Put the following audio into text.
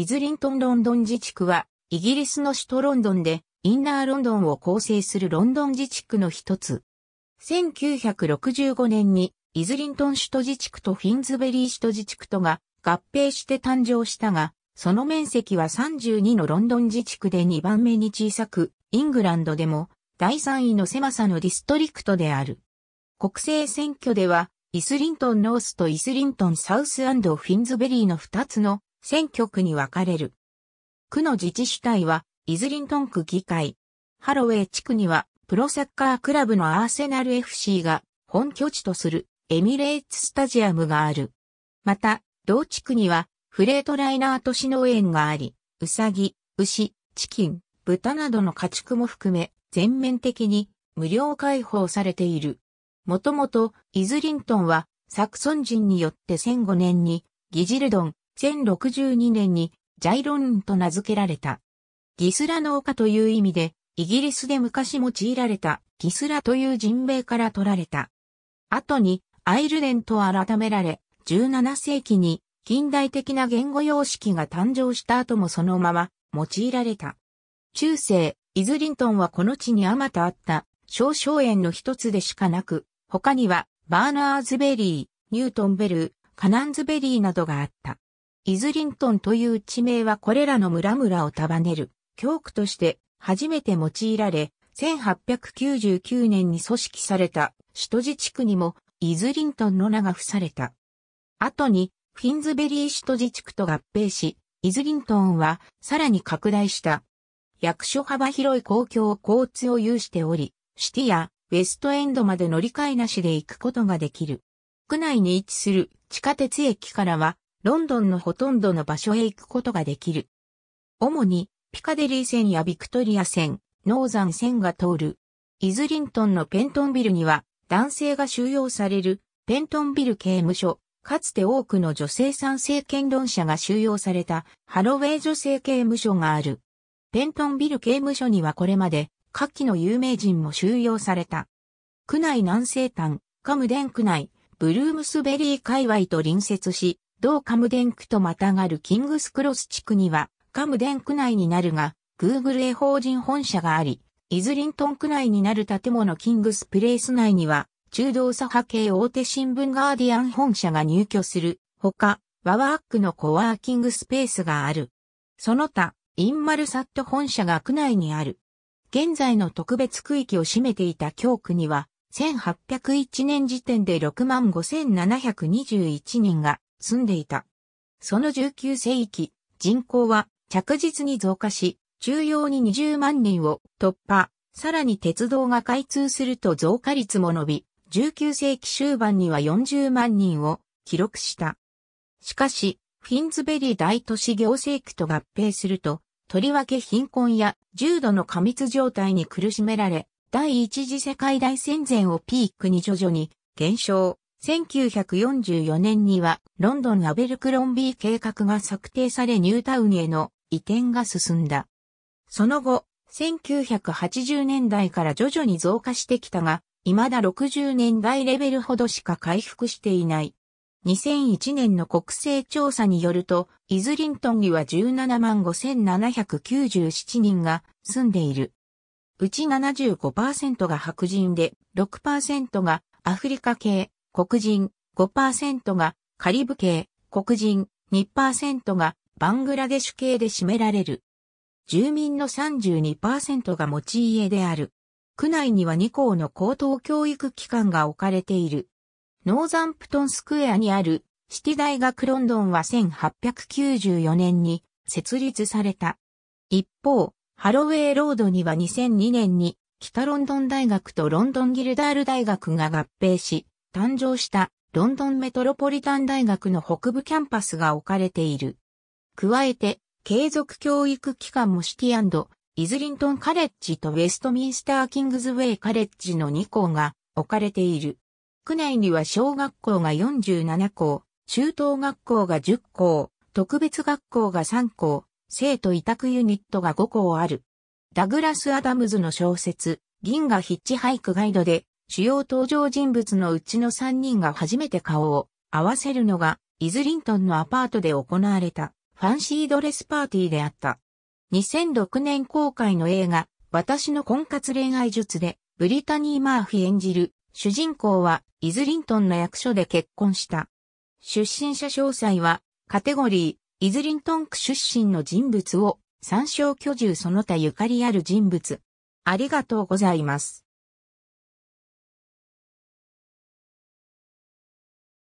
イズリントンロンドン自治区は、イギリスの首都ロンドンで、インナーロンドンを構成するロンドン自治区の一つ。1965年に、イズリントン首都自治区とフィンズベリー首都自治区とが合併して誕生したが、その面積は32のロンドン自治区で2番目に小さく、イングランドでも第3位の狭さのディストリクトである。国政選挙では、イスリントンノースとイスリントンサウスフィンズベリーの2つの選挙区に分かれる。区の自治主体は、イズリントン区議会。ハロウェイ地区には、プロサッカークラブのアーセナル FC が本拠地とするエミレーツスタジアムがある。また、同地区にはフレートライナー都市農園があり、ウサギ、牛、チキン、豚などの家畜も含め全面的に無料開放されている。もともとイズリントンはサクソン人によって1005年にギジルドン、1062年にジャイロンと名付けられた。ギスラ農家という意味で、イギリスで昔用いられたギスラという人名から取られた。後にアイルデンと改められ、17世紀に近代的な言語様式が誕生した後もそのまま用いられた。中世、イズリントンはこの地にあまたあった小小園の一つでしかなく、他にはバーナーズベリー、ニュートンベルカナンズベリーなどがあった。イズリントンという地名はこれらの村々を束ねる、教区として初めて用いられ、1899年に組織された首都自治区にもイズリントンの名が付された。後にフィンズベリー首都自治区と合併し、イズリントンはさらに拡大した。役所幅広い公共交通を有しており、シティやウェストエンドまで乗り換えなしで行くことができる。区内に位置する地下鉄駅からはロンドンのほとんどの場所へ行くことができる。主に、ピカデリー線やビクトリア線、ノーザン線が通る。イズリントンのペントンビルには、男性が収容される、ペントンビル刑務所、かつて多くの女性賛成権論者が収容された、ハロウェイ女性刑務所がある。ペントンビル刑務所にはこれまで、下記の有名人も収容された。区内南西端、カムデン区内、ブルームスベリー界隈と隣接し、同カムデン区とまたがるキングスクロス地区には、カムデン区内になるが、グーグル A 法人本社があり、イズリントン区内になる建物キングスプレイス内には、中道左派系大手新聞ガーディアン本社が入居する、ほか、ワワークのコワーキングスペースがある。その他、インマルサット本社が区内にある。現在の特別区域を占めていた教区には、1801年時点で65,721人が住んでいた。その19世紀、人口は着実に増加し、中央に20万人を突破、さらに鉄道が開通すると増加率も伸び、19世紀終盤には40万人を記録した。しかし、フィンズベリー大都市行政区と合併すると、とりわけ貧困や重度の過密状態に苦しめられ、第一次世界大戦前をピークに徐々に減少、1944年にはロンドンアベルクロンビー計画が策定されニュータウンへの移転が進んだ。その後、1980年代から徐々に増加してきたが、未だ60年代レベルほどしか回復していない。2001年の国勢調査によると、イズリントンには17万5797人が住んでいる。うち75%が白人で、6%がアフリカ系、黒人5%がカリブ系、黒人2%がバングラデシュ系で占められる。住民の32%が持ち家である。区内には2校の高等教育機関が置かれている。ノーザンプトンスクエアにあるシティ大学ロンドンは1894年に設立された。一方、ハロウェイロードには2002年に北ロンドン大学とロンドンギルダール大学が合併し、誕生したロンドンメトロポリタン大学の北部キャンパスが置かれている。加えて、継続教育機関もシティイズリントンカレッジとウェストミンスターキングズウェイカレッジの2校が置かれている。区内には小学校が47校、中等学校が10校、特別学校が3校、生徒委託ユニットが5校ある。ダグラス・アダムズの小説、銀河ヒッチハイクガイドで主要登場人物のうちの3人が初めて顔を合わせるのが、イズリントンのアパートで行われたファンシードレスパーティーであった。2006年公開の映画、私の婚活恋愛術で、ブリタニー・マーフィ演じる主人公はイズリントンの役所で結婚した。出身者詳細は、カテゴリー、イズリントン区出身の人物を、参照居住その他ゆかりある人物。ありがとうございます。